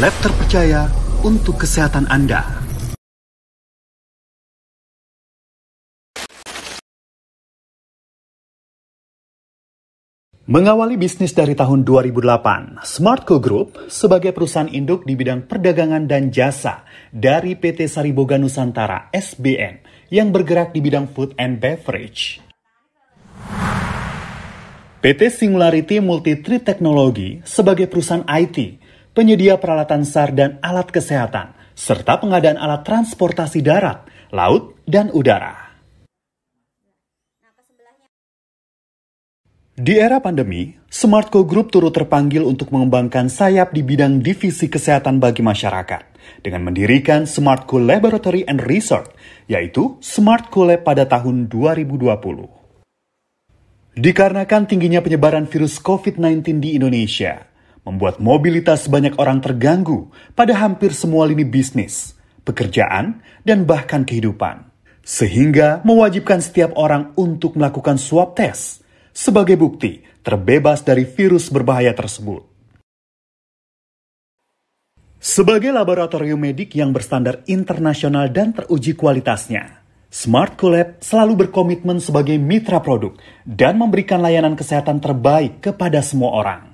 lab terpercaya untuk kesehatan Anda. Mengawali bisnis dari tahun 2008, Smartco Group sebagai perusahaan induk di bidang perdagangan dan jasa dari PT Sariboga Nusantara SBN yang bergerak di bidang food and beverage. PT Singularity Multitri Teknologi sebagai perusahaan IT penyedia peralatan SAR dan alat kesehatan, serta pengadaan alat transportasi darat, laut, dan udara. Di era pandemi, Smartco Group turut terpanggil untuk mengembangkan sayap di bidang divisi kesehatan bagi masyarakat dengan mendirikan Smartco Laboratory and Research, yaitu Smartco Lab pada tahun 2020. Dikarenakan tingginya penyebaran virus COVID-19 di Indonesia, membuat mobilitas banyak orang terganggu pada hampir semua lini bisnis, pekerjaan, dan bahkan kehidupan. Sehingga mewajibkan setiap orang untuk melakukan swab test sebagai bukti terbebas dari virus berbahaya tersebut. Sebagai laboratorium medik yang berstandar internasional dan teruji kualitasnya, Smart Collab selalu berkomitmen sebagai mitra produk dan memberikan layanan kesehatan terbaik kepada semua orang.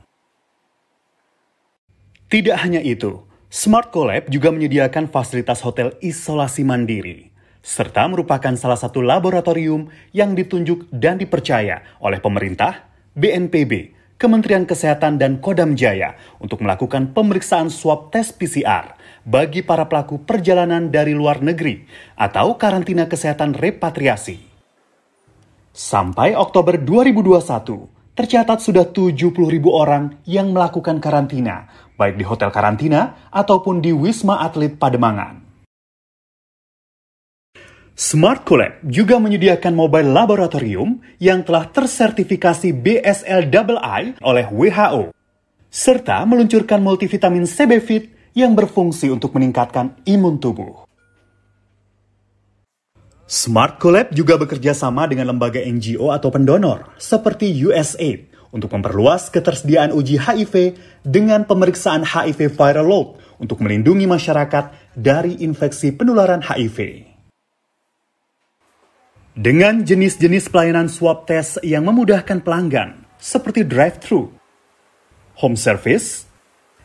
Tidak hanya itu, Smart Collab juga menyediakan fasilitas hotel isolasi mandiri, serta merupakan salah satu laboratorium yang ditunjuk dan dipercaya oleh pemerintah, BNPB, Kementerian Kesehatan dan Kodam Jaya untuk melakukan pemeriksaan swab tes PCR bagi para pelaku perjalanan dari luar negeri atau karantina kesehatan repatriasi. Sampai Oktober 2021, tercatat sudah puluh ribu orang yang melakukan karantina baik di hotel karantina ataupun di Wisma Atlet Pademangan. Smart Collab juga menyediakan mobile laboratorium yang telah tersertifikasi bsl BSLII oleh WHO, serta meluncurkan multivitamin CBFit yang berfungsi untuk meningkatkan imun tubuh. Smart Collab juga bekerja sama dengan lembaga NGO atau pendonor, seperti USAID, untuk memperluas ketersediaan uji HIV dengan pemeriksaan HIV viral load untuk melindungi masyarakat dari infeksi penularan HIV. Dengan jenis-jenis pelayanan swab test yang memudahkan pelanggan, seperti drive-thru, home service,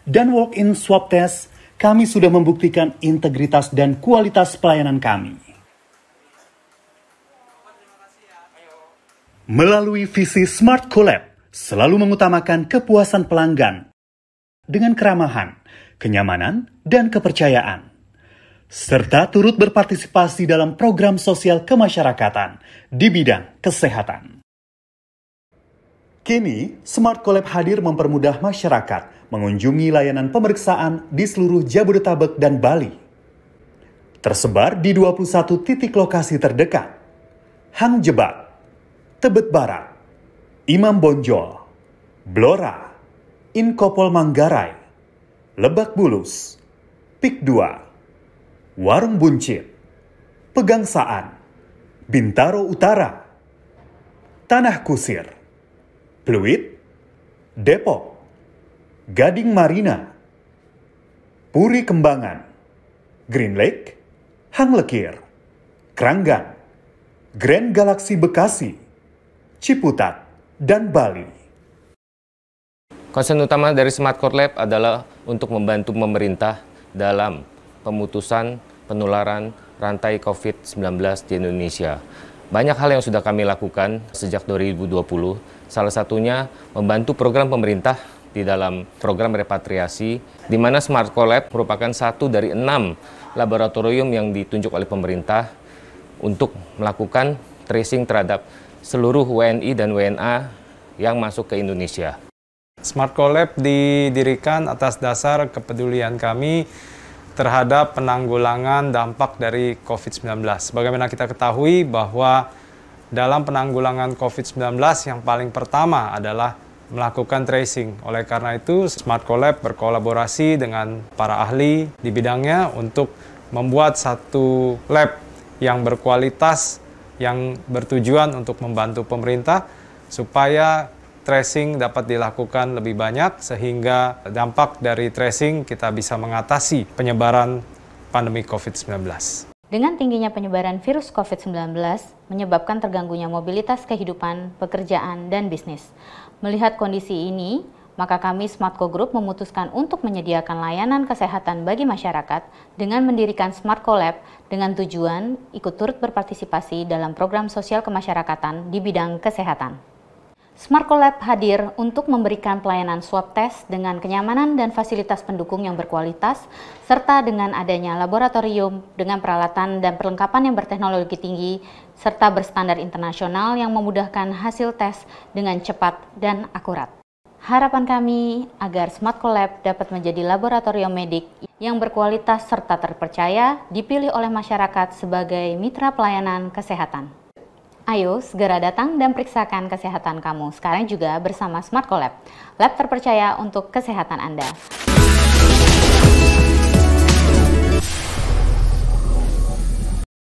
dan walk-in swab test, kami sudah membuktikan integritas dan kualitas pelayanan kami. Melalui visi Smart Collab, selalu mengutamakan kepuasan pelanggan dengan keramahan, kenyamanan, dan kepercayaan serta turut berpartisipasi dalam program sosial kemasyarakatan di bidang kesehatan. Kini, Smart Collab hadir mempermudah masyarakat mengunjungi layanan pemeriksaan di seluruh Jabodetabek dan Bali. Tersebar di 21 titik lokasi terdekat. Hang Jebat, Tebet Barat, Imam Bonjol, Blora, Inkopol Manggarai, Lebak Bulus, Pik 2, Warung Buncit, Pegangsaan, Bintaro Utara, Tanah Kusir, Pluit, Depok, Gading Marina, Puri Kembangan, Green Lake, Hang Lekir, Keranggan, Grand Galaksi Bekasi, Ciputat, dan Bali. Konsen utama dari Smart Core Lab adalah untuk membantu pemerintah dalam pemutusan penularan rantai COVID-19 di Indonesia. Banyak hal yang sudah kami lakukan sejak 2020, salah satunya membantu program pemerintah di dalam program repatriasi, di mana Smart Core Lab merupakan satu dari enam laboratorium yang ditunjuk oleh pemerintah untuk melakukan tracing terhadap seluruh WNI dan WNA yang masuk ke Indonesia. Smart Collab didirikan atas dasar kepedulian kami terhadap penanggulangan dampak dari COVID-19. Bagaimana kita ketahui bahwa dalam penanggulangan COVID-19 yang paling pertama adalah melakukan tracing. Oleh karena itu, Smart Collab berkolaborasi dengan para ahli di bidangnya untuk membuat satu lab yang berkualitas yang bertujuan untuk membantu pemerintah supaya tracing dapat dilakukan lebih banyak sehingga dampak dari tracing kita bisa mengatasi penyebaran pandemi COVID-19. Dengan tingginya penyebaran virus COVID-19 menyebabkan terganggunya mobilitas kehidupan, pekerjaan, dan bisnis. Melihat kondisi ini, maka kami Smartco Group memutuskan untuk menyediakan layanan kesehatan bagi masyarakat dengan mendirikan Smartco Lab dengan tujuan ikut turut berpartisipasi dalam program sosial kemasyarakatan di bidang kesehatan. Smartco Lab hadir untuk memberikan pelayanan swab test dengan kenyamanan dan fasilitas pendukung yang berkualitas, serta dengan adanya laboratorium dengan peralatan dan perlengkapan yang berteknologi tinggi, serta berstandar internasional yang memudahkan hasil tes dengan cepat dan akurat. Harapan kami agar Smart Collab dapat menjadi laboratorium medik yang berkualitas serta terpercaya dipilih oleh masyarakat sebagai mitra pelayanan kesehatan. Ayo segera datang dan periksakan kesehatan kamu sekarang juga bersama Smart Collab, lab terpercaya untuk kesehatan Anda.